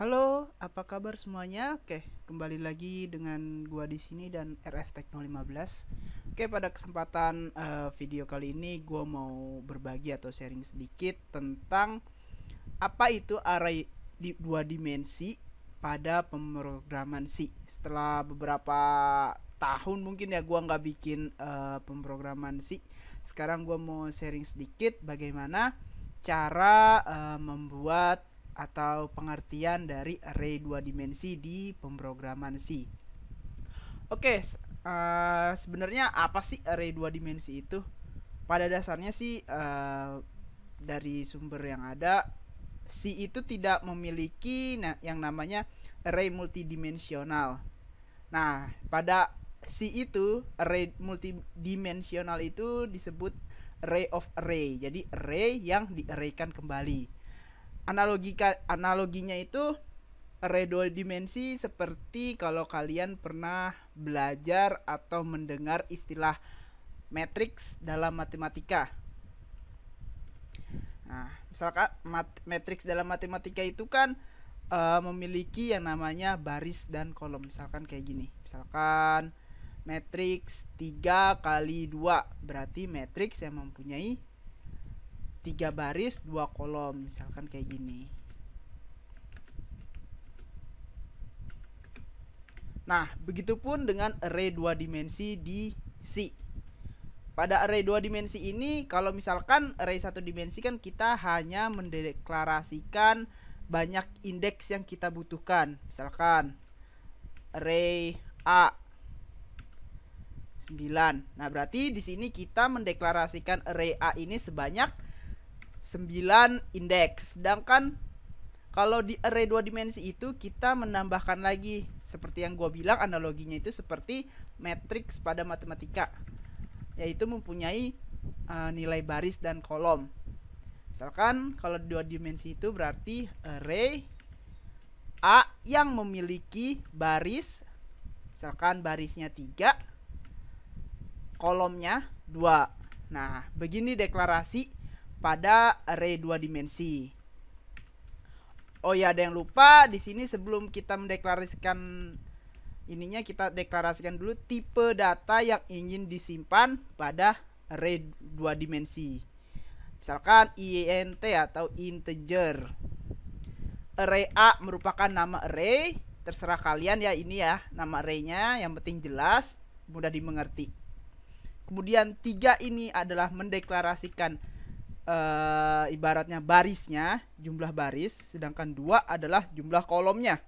Halo, apa kabar semuanya? Oke, kembali lagi dengan gua di sini dan RS Tekno 15. Oke, pada kesempatan uh, video kali ini gua mau berbagi atau sharing sedikit tentang apa itu array di dua dimensi pada pemrograman C. Setelah beberapa tahun mungkin ya gua nggak bikin uh, pemrograman C. Sekarang gua mau sharing sedikit bagaimana cara uh, membuat atau pengertian dari array dua dimensi di pemrograman C. Oke, uh, sebenarnya apa sih array dua dimensi itu? Pada dasarnya sih uh, dari sumber yang ada C itu tidak memiliki yang namanya array multidimensional. Nah, pada C itu array multidimensional itu disebut array of array. Jadi array yang diarraykan kembali analogika analoginya itu redo dimensi seperti kalau kalian pernah belajar atau mendengar istilah matrix dalam matematika. Nah, misalkan mat matriks dalam matematika itu kan uh, memiliki yang namanya baris dan kolom. Misalkan kayak gini. Misalkan matriks 3 kali 2 berarti matriks yang mempunyai tiga baris dua kolom misalkan kayak gini nah begitupun dengan array dua dimensi di C pada array dua dimensi ini kalau misalkan array satu dimensi kan kita hanya mendeklarasikan banyak indeks yang kita butuhkan misalkan array A 9 nah berarti di sini kita mendeklarasikan array A ini sebanyak 9 indeks. Sedangkan kalau di array dua dimensi itu kita menambahkan lagi seperti yang gua bilang analoginya itu seperti matriks pada matematika yaitu mempunyai uh, nilai baris dan kolom. Misalkan kalau dua dimensi itu berarti array A yang memiliki baris misalkan barisnya 3 kolomnya 2. Nah, begini deklarasi pada array dua dimensi. Oh ya, ada yang lupa di sini sebelum kita mendeklarasikan ininya kita deklarasikan dulu tipe data yang ingin disimpan pada array dua dimensi. Misalkan int atau integer. Array A merupakan nama array, terserah kalian ya ini ya nama arraynya yang penting jelas, mudah dimengerti. Kemudian tiga ini adalah mendeklarasikan uh, ibaratnya barisnya, jumlah baris, sedangkan dua adalah jumlah kolomnya.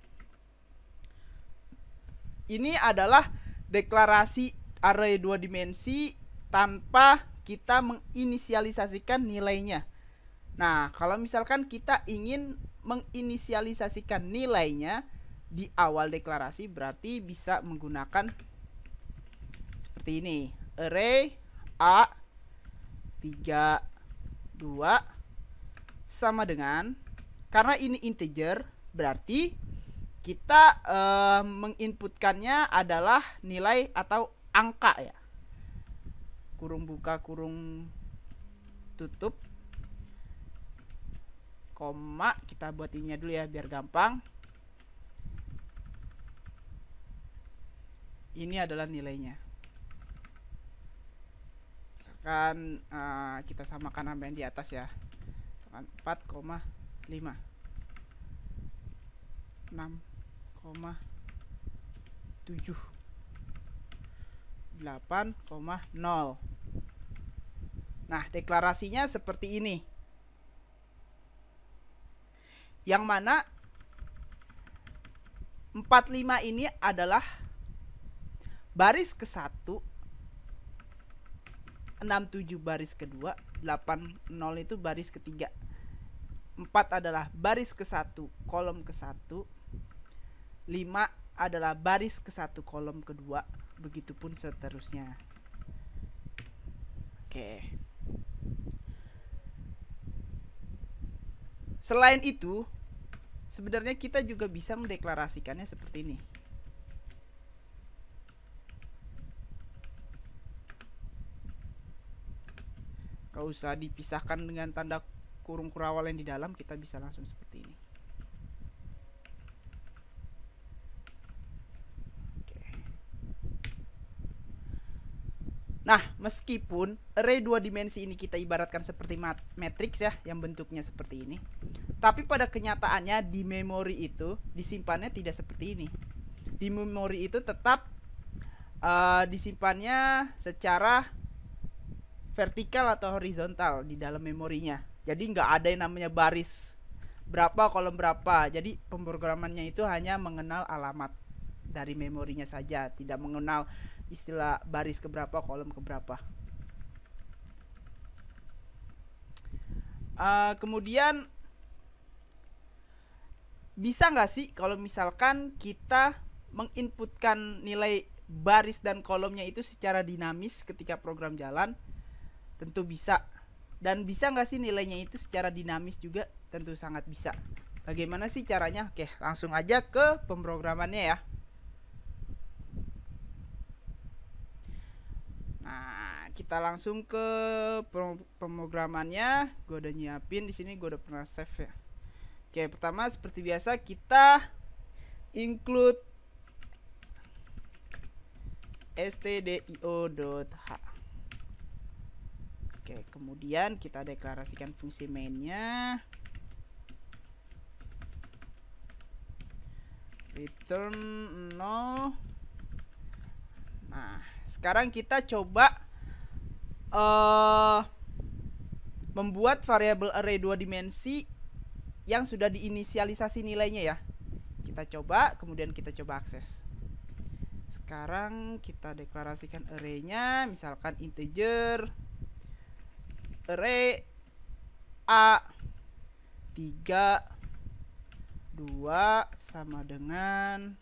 Ini adalah deklarasi array dua dimensi tanpa kita menginisialisasikan nilainya. Nah, kalau misalkan kita ingin menginisialisasikan nilainya di awal deklarasi berarti bisa menggunakan seperti ini. Array A 3 2 sama dengan karena ini integer berarti kita uh, menginputkannya adalah nilai atau angka ya kurung buka kurung tutup koma kita buat ininya dulu ya biar gampang ini adalah nilainya misalkan uh, kita samakan sama yang di atas ya 4,5 6,7 8,0 Nah, deklarasinya seperti ini. Yang mana 45 ini adalah baris ke-1 67 baris kedua, 80 itu baris ketiga. 4 adalah baris ke-1, kolom ke-1. 5 adalah baris ke-1, kolom kedua. Begitupun seterusnya. Oke. Selain itu, sebenarnya kita juga bisa mendeklarasikannya seperti ini. Gak usah dipisahkan dengan tanda kurung kurawal yang di dalam, kita bisa langsung seperti ini. Nah, meskipun array dua dimensi ini kita ibaratkan seperti mat matriks ya, yang bentuknya seperti ini. Tapi pada kenyataannya di memori itu disimpannya tidak seperti ini. Di memori itu tetap uh, disimpannya secara vertikal atau horizontal di dalam memorinya. Jadi nggak ada yang namanya baris berapa kolom berapa. Jadi pemrogramannya itu hanya mengenal alamat dari memorinya saja, tidak mengenal istilah baris ke berapa, kolom ke berapa. Uh, eh, kemudian bisa nggak sih kalau misalkan kita menginputkan nilai baris dan kolomnya itu secara dinamis ketika program jalan Tentu bisa. Dan bisa nggak sih nilainya itu secara dinamis juga? Tentu sangat bisa. Bagaimana sih caranya? Oke, langsung aja ke pemrogramannya ya. Nah, kita langsung ke pemrogramannya. Gue udah nyiapin di sini, gue udah pernah save ya. Oke, pertama seperti biasa kita include stdio.h Oke, kemudian kita deklarasikan fungsi mainnya. Return 0. Nah, sekarang kita coba uh, membuat variabel array dua dimensi yang sudah diinisialisasi nilainya ya. Kita coba, kemudian kita coba akses sekarang kita deklarasikan arraynya misalkan integer re a 3 2 sama dengan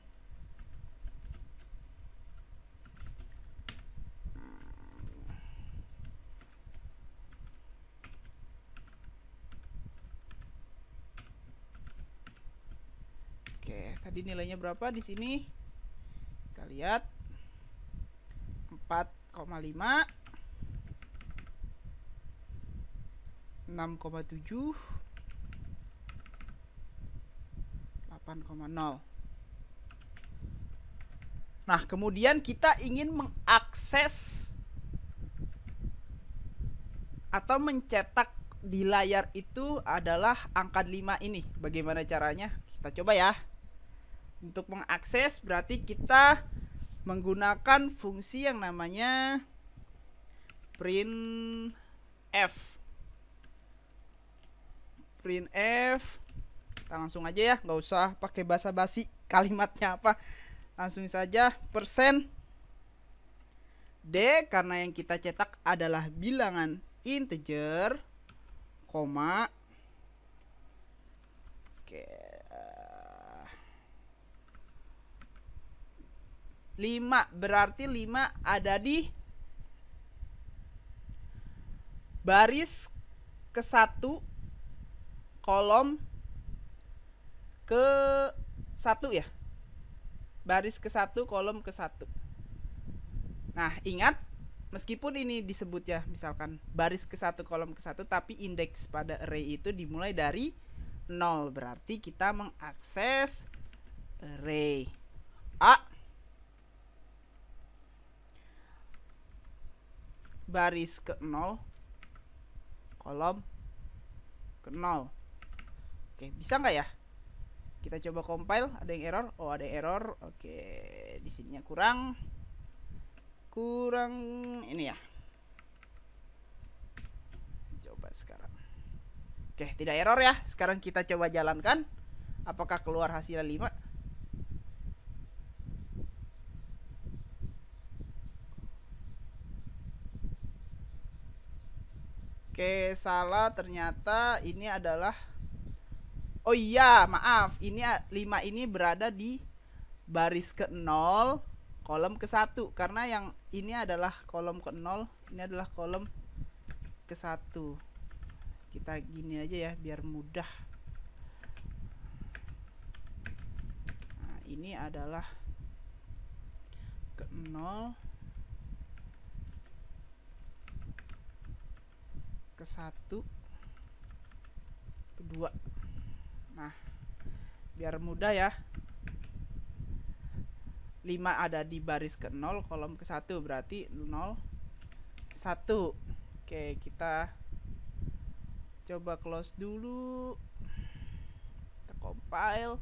Oke, tadi nilainya berapa di sini? Kita lihat. 4,5 6,7 Nah, kemudian kita ingin mengakses atau mencetak di layar itu adalah angka 5 ini. Bagaimana caranya? Kita coba ya. Untuk mengakses berarti kita menggunakan fungsi yang namanya print f print F kita langsung aja ya nggak usah pakai basa-basi kalimatnya apa langsung saja persen D karena yang kita cetak adalah bilangan integer koma oke 5 eh, berarti 5 ada di baris ke satu kolom ke satu ya baris ke satu kolom ke satu nah ingat meskipun ini disebut ya misalkan baris ke satu kolom ke satu tapi indeks pada array itu dimulai dari nol berarti kita mengakses array A baris ke nol kolom ke nol Oke, bisa nggak ya? Kita coba compile, ada yang error? Oh, ada yang error. Oke, di sininya kurang. Kurang ini ya. Coba sekarang. Oke, tidak error ya. Sekarang kita coba jalankan. Apakah keluar hasilnya 5? Oke, salah ternyata ini adalah Oh iya, maaf. Ini lima ini berada di baris ke nol, kolom ke satu. karena yang ini adalah kolom ke nol, ini adalah kolom ke satu. Kita gini aja ya biar mudah. Nah, ini adalah ke nol, ke satu, ke 2 Nah, biar mudah ya. 5 ada di baris ke 0, kolom ke 1 berarti 0 1. Oke, kita coba close dulu. Kita compile,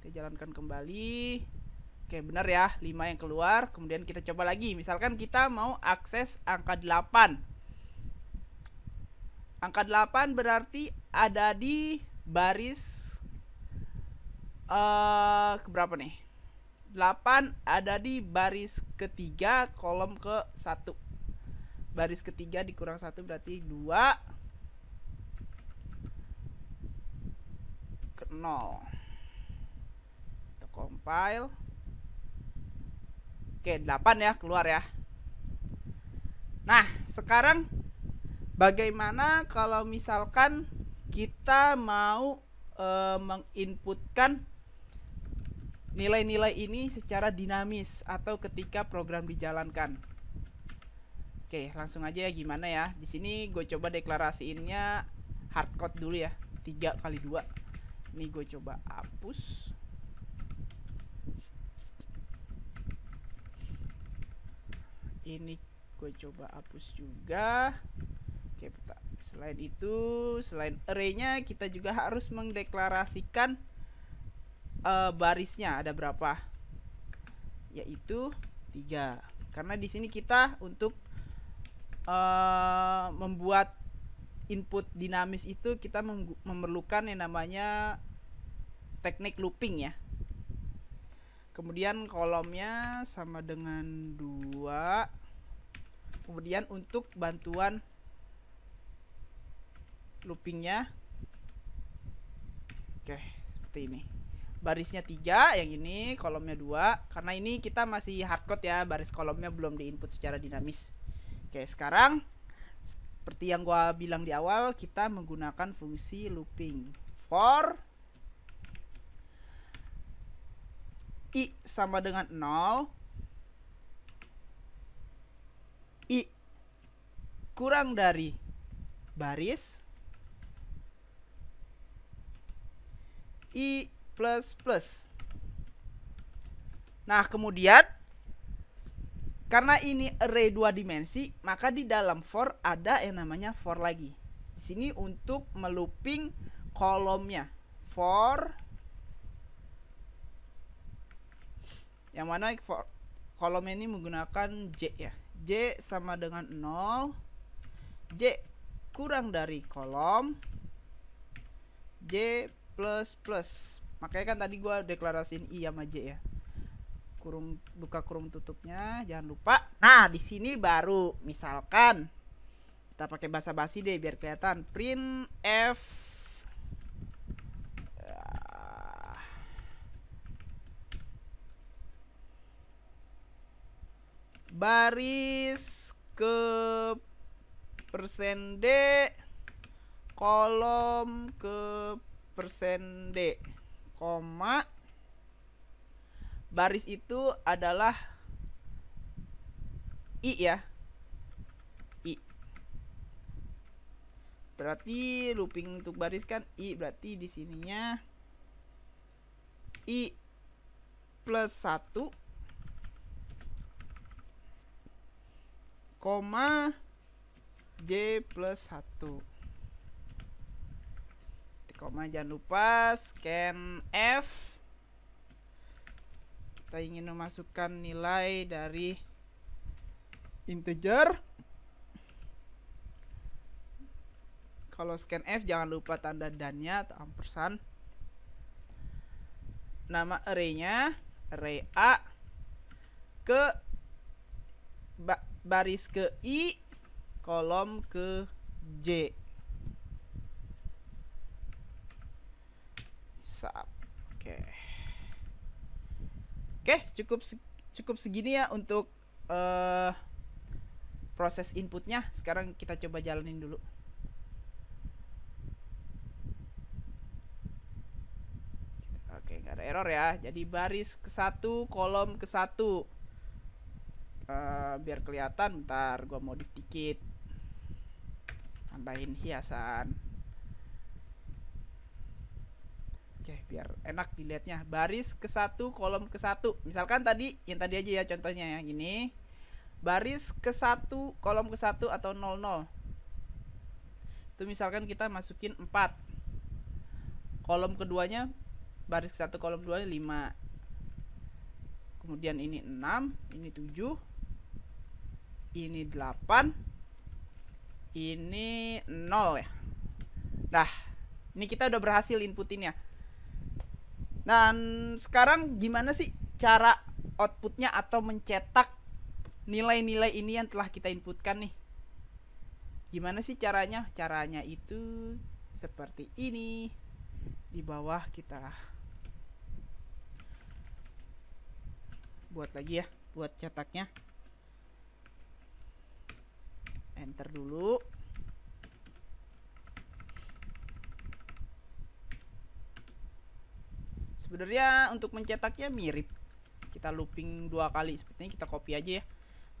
kita jalankan kembali. Oke, benar ya, 5 yang keluar. Kemudian kita coba lagi. Misalkan kita mau akses angka 8. Angka 8 berarti ada di baris Eh, ke berapa nih? 8 ada di baris ketiga kolom ke 1 baris ketiga dikurang 1 berarti 2 ke 0 kita compile oke 8 ya keluar ya nah sekarang bagaimana kalau misalkan kita mau e, menginputkan nilai-nilai ini secara dinamis atau ketika program dijalankan. Oke, langsung aja ya gimana ya. Di sini gue coba deklarasiinnya hardcode dulu ya. 3 kali 2. Ini gue coba hapus. Ini gue coba hapus juga. Oke, Selain itu, selain arraynya kita juga harus mendeklarasikan uh, barisnya ada berapa? Yaitu tiga. Karena di sini kita untuk uh, membuat input dinamis itu kita memerlukan yang namanya teknik looping ya. Kemudian kolomnya sama dengan dua. Kemudian untuk bantuan loopingnya, oke seperti ini barisnya tiga yang ini kolomnya dua karena ini kita masih hardcode ya baris kolomnya belum diinput secara dinamis oke sekarang seperti yang gua bilang di awal kita menggunakan fungsi looping for i sama dengan 0 i kurang dari baris i plus plus. Nah, kemudian karena ini array dua dimensi, maka di dalam for ada yang namanya for lagi. Di sini untuk meluping kolomnya. For yang mana for kolom ini menggunakan J ya. J sama dengan 0. J kurang dari kolom J plus plus makanya kan tadi gue deklarasiin iya sama ya kurung buka kurung tutupnya jangan lupa nah di sini baru misalkan kita pakai bahasa basi deh biar kelihatan print f ya. baris ke persen d kolom ke persen d koma baris itu adalah i ya i berarti looping untuk baris kan i berarti di sininya i plus satu koma j plus satu koma jangan lupa scan F kita ingin memasukkan nilai dari integer kalau scan F jangan lupa tanda dannya atau ampersand nama arraynya array A ke ba baris ke I kolom ke J WhatsApp. Oke. Oke, cukup cukup segini ya untuk uh, proses inputnya. Sekarang kita coba jalanin dulu. Oke, nggak ada error ya. Jadi baris ke satu, kolom ke satu. Uh, biar kelihatan, ntar gue modif dikit. Tambahin hiasan. aja biar enak dilihatnya baris ke satu kolom ke satu misalkan tadi yang tadi aja ya contohnya yang ini baris ke satu kolom ke satu atau 00 itu misalkan kita masukin 4 kolom keduanya baris ke satu kolom dua lima kemudian ini 6 ini 7 ini 8 ini 0 ya nah ini kita udah berhasil inputin ya dan sekarang gimana sih cara outputnya atau mencetak nilai-nilai ini yang telah kita inputkan nih? Gimana sih caranya? Caranya itu seperti ini. Di bawah kita buat lagi ya, buat cetaknya. Enter dulu. sebenarnya untuk mencetaknya mirip kita looping dua kali sepertinya kita copy aja ya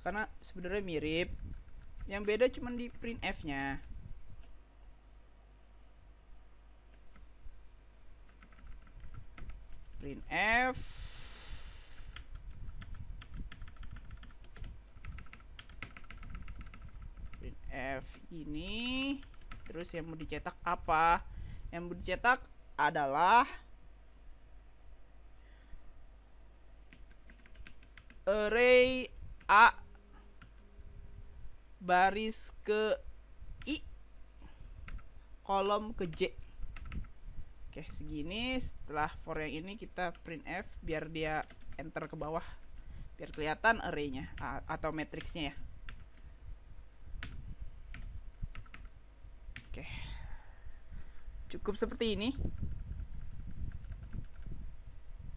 karena sebenarnya mirip yang beda cuman di print F nya print F print F ini terus yang mau dicetak apa yang mau dicetak adalah array A baris ke I kolom ke J oke segini setelah for yang ini kita print F biar dia enter ke bawah biar kelihatan arraynya atau matrixnya ya oke cukup seperti ini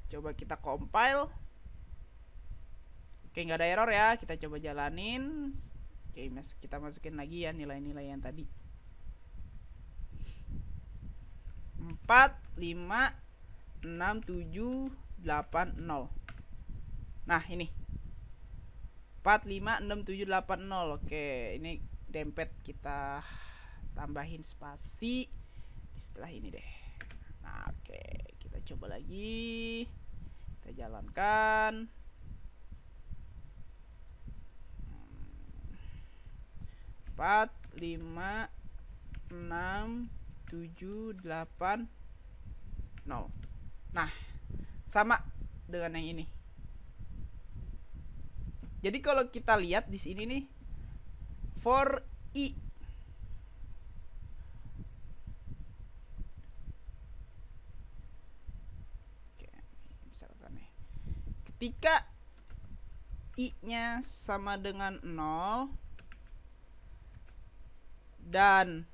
coba kita compile Oke, nggak ada error ya. Kita coba jalanin. Oke, mas, kita masukin lagi ya nilai-nilai yang tadi. 4, 5, 6, 7, 8, 0. Nah, ini. 4, 5, 6, 7, 8, 0. Oke, ini dempet kita tambahin spasi setelah ini deh. Nah, oke. Kita coba lagi. Kita jalankan. 4 5 6 7 8 0 nah sama dengan yang ini jadi kalau kita lihat di sini nih for i ketika i-nya sama dengan 0 dan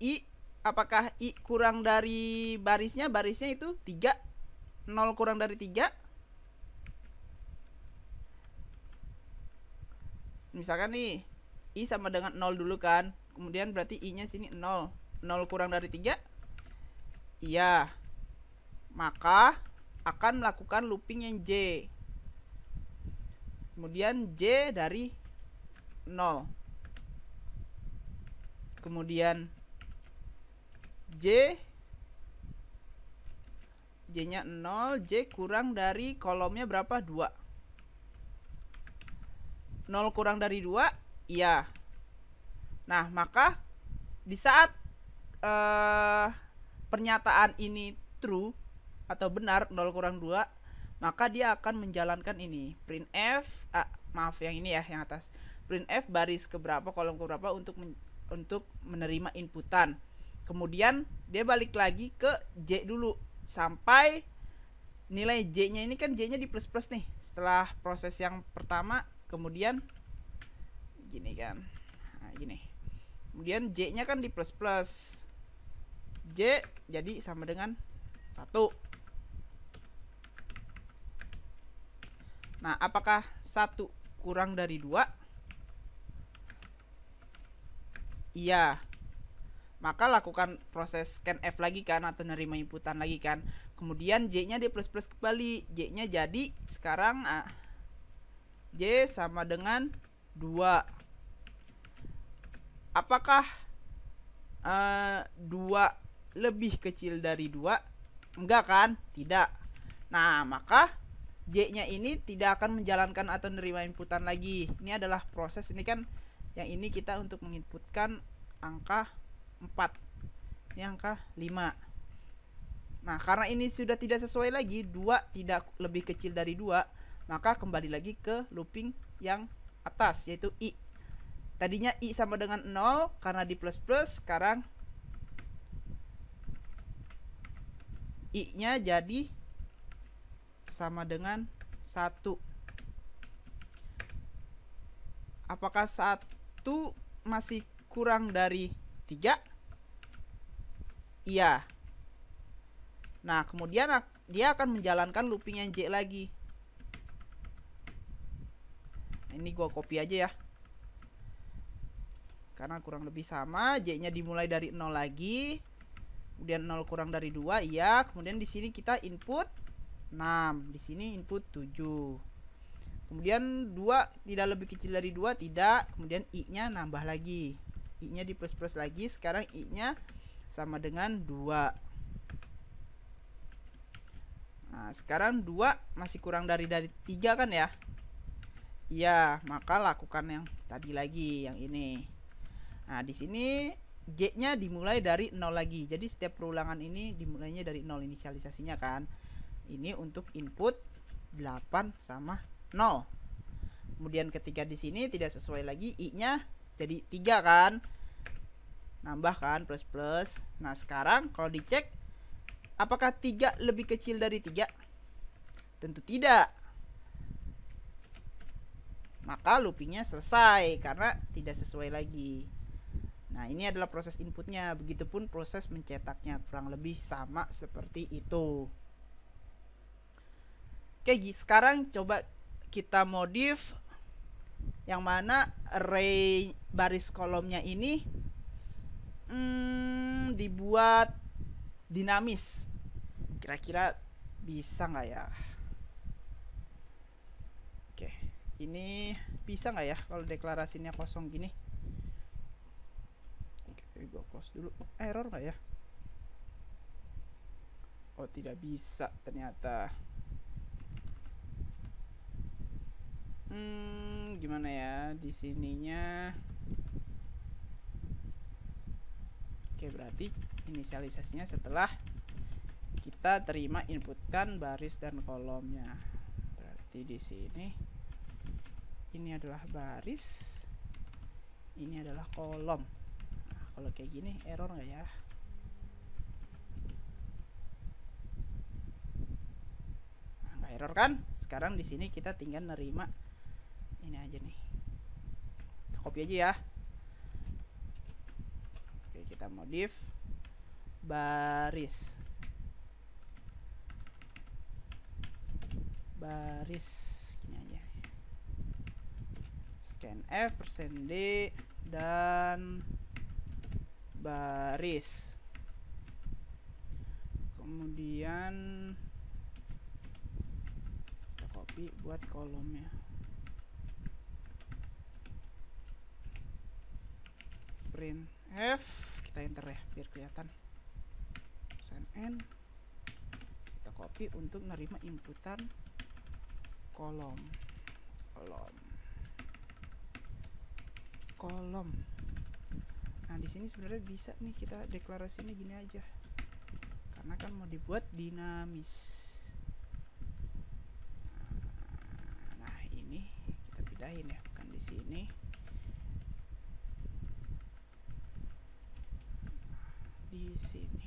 i apakah i kurang dari barisnya barisnya itu 3 0 kurang dari 3 misalkan nih i sama dengan 0 dulu kan kemudian berarti i nya sini 0 0 kurang dari 3 iya maka akan melakukan looping yang J kemudian J dari 0 kemudian J J nya 0 J kurang dari kolomnya berapa 2 0 kurang dari 2 iya nah maka di saat eh, pernyataan ini true atau benar 0 kurang 2 maka dia akan menjalankan ini print f ah, maaf yang ini ya yang atas print f baris keberapa kolom berapa untuk men, untuk menerima inputan kemudian dia balik lagi ke j dulu sampai nilai j nya ini kan j nya di plus plus nih setelah proses yang pertama kemudian gini kan nah, gini kemudian j nya kan di plus plus j jadi sama dengan satu Nah, apakah satu kurang dari dua? Iya. Maka lakukan proses scan F lagi kan atau nerima inputan lagi kan. Kemudian J-nya di plus plus kembali. J-nya jadi sekarang A. J sama dengan dua Apakah uh, eh, 2 lebih kecil dari dua Enggak kan? Tidak. Nah, maka J-nya ini tidak akan menjalankan atau menerima inputan lagi. Ini adalah proses ini kan yang ini kita untuk menginputkan angka 4. Ini angka 5. Nah, karena ini sudah tidak sesuai lagi, 2 tidak lebih kecil dari 2, maka kembali lagi ke looping yang atas yaitu i. Tadinya i sama dengan 0 karena di plus plus, sekarang i-nya jadi sama dengan 1. Apakah 1 masih kurang dari 3? Iya. Nah, kemudian dia akan menjalankan looping yang J lagi. Ini gua copy aja ya. Karena kurang lebih sama, J-nya dimulai dari 0 lagi. Kemudian 0 kurang dari 2, iya. Kemudian di sini kita input 6. Di sini input 7. Kemudian 2 tidak lebih kecil dari 2, tidak. Kemudian i-nya nambah lagi. i-nya di plus-plus lagi. Sekarang i-nya sama dengan 2. Nah, sekarang 2 masih kurang dari dari 3 kan ya? Iya, maka lakukan yang tadi lagi, yang ini. Nah, di sini J-nya dimulai dari 0 lagi. Jadi setiap perulangan ini dimulainya dari 0 inisialisasinya kan. Ini untuk input 8 sama 0. Kemudian ketika di sini tidak sesuai lagi i-nya jadi 3 kan? Nambah kan plus plus. Nah, sekarang kalau dicek apakah 3 lebih kecil dari 3? Tentu tidak. Maka loopingnya selesai karena tidak sesuai lagi. Nah, ini adalah proses inputnya. Begitupun proses mencetaknya kurang lebih sama seperti itu. Oke, sekarang coba kita modif yang mana array baris kolomnya ini hmm, dibuat dinamis. Kira-kira bisa nggak ya? Oke, ini bisa nggak ya kalau deklarasinya kosong gini? Oke, gue close dulu. Error nggak ya? Oh, tidak bisa ternyata. Hmm, gimana ya di sininya oke berarti inisialisasinya setelah kita terima inputkan baris dan kolomnya berarti di sini ini adalah baris ini adalah kolom nah, kalau kayak gini error nggak ya nah, error kan sekarang di sini kita tinggal nerima ini aja nih copy aja ya oke kita modif baris baris gini aja scan f persen d dan baris kemudian kita copy buat kolomnya print F kita enter ya biar kelihatan send N kita copy untuk menerima inputan kolom kolom kolom nah di sini sebenarnya bisa nih kita deklarasi gini aja karena kan mau dibuat dinamis nah, nah ini kita pindahin ya bukan di sini di sini.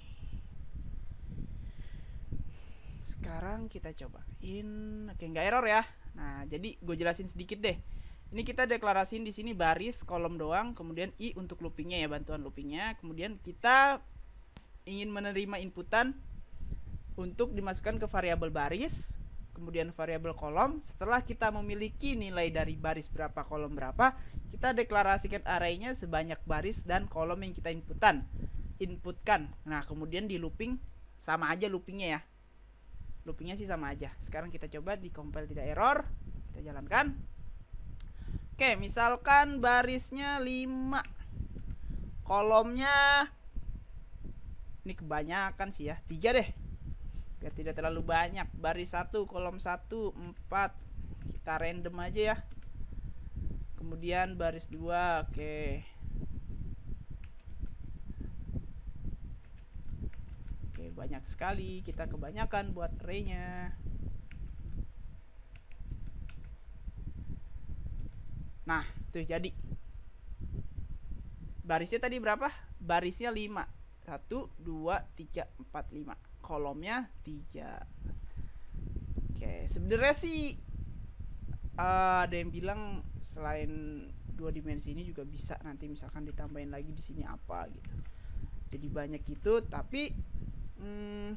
Sekarang kita cobain. Oke, nggak error ya. Nah, jadi gue jelasin sedikit deh. Ini kita deklarasiin di sini baris kolom doang, kemudian i untuk loopingnya ya bantuan loopingnya. Kemudian kita ingin menerima inputan untuk dimasukkan ke variabel baris, kemudian variabel kolom. Setelah kita memiliki nilai dari baris berapa, kolom berapa, kita deklarasikan arraynya sebanyak baris dan kolom yang kita inputan inputkan. Nah, kemudian di looping sama aja loopingnya ya. Loopingnya sih sama aja. Sekarang kita coba di compile tidak error. Kita jalankan. Oke, misalkan barisnya 5. Kolomnya ini kebanyakan sih ya. Tiga deh. Biar tidak terlalu banyak. Baris satu, kolom satu, empat. Kita random aja ya. Kemudian baris dua, Oke. banyak sekali kita kebanyakan buat raynya nah tuh jadi barisnya tadi berapa barisnya 5 satu dua tiga empat lima kolomnya tiga oke sebenarnya sih uh, ada yang bilang selain dua dimensi ini juga bisa nanti misalkan ditambahin lagi di sini apa gitu jadi banyak gitu tapi hmm,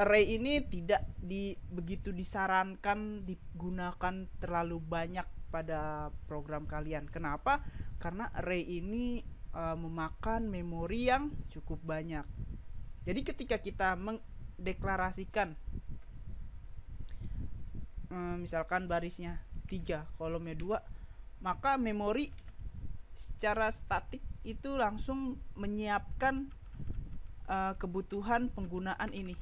array ini tidak di begitu disarankan digunakan terlalu banyak pada program kalian. Kenapa? Karena array ini uh, memakan memori yang cukup banyak. Jadi ketika kita mendeklarasikan eh, misalkan barisnya tiga, kolomnya dua, maka memori secara statik itu langsung menyiapkan uh, kebutuhan penggunaan ini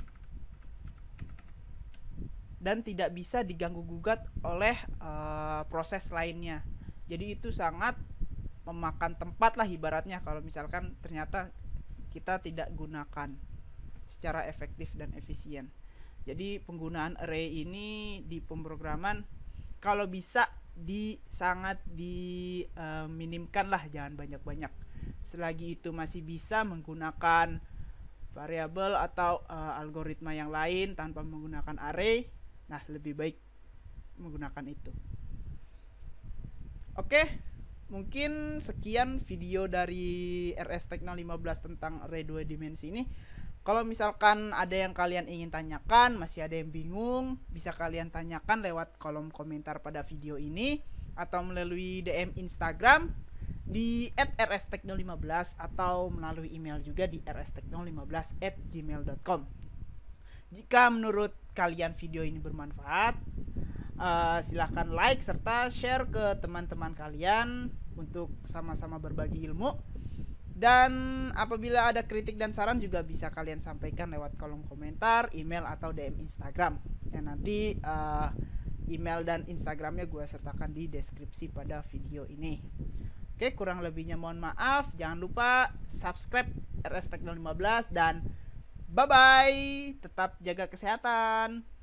dan tidak bisa diganggu gugat oleh uh, proses lainnya. Jadi itu sangat memakan tempat lah ibaratnya kalau misalkan ternyata kita tidak gunakan secara efektif dan efisien. Jadi penggunaan array ini di pemrograman kalau bisa di sangat diminimkan eh, uh, lah jangan banyak-banyak. Selagi itu masih bisa menggunakan variabel atau uh, algoritma yang lain tanpa menggunakan array. Nah, lebih baik menggunakan itu. Oke, mungkin sekian video dari RS Tekno 15 tentang array 2 dimensi ini. Kalau misalkan ada yang kalian ingin tanyakan, masih ada yang bingung, bisa kalian tanyakan lewat kolom komentar pada video ini atau melalui DM Instagram di at rstekno15 atau melalui email juga di rstekno15 at gmail.com jika menurut kalian video ini bermanfaat uh, silahkan like serta share ke teman-teman kalian untuk sama-sama berbagi ilmu dan apabila ada kritik dan saran juga bisa kalian sampaikan lewat kolom komentar, email atau DM Instagram. yang nanti uh, email dan Instagramnya gue sertakan di deskripsi pada video ini. Oke, kurang lebihnya mohon maaf. Jangan lupa subscribe RS Tekno 15 dan bye-bye. Tetap jaga kesehatan.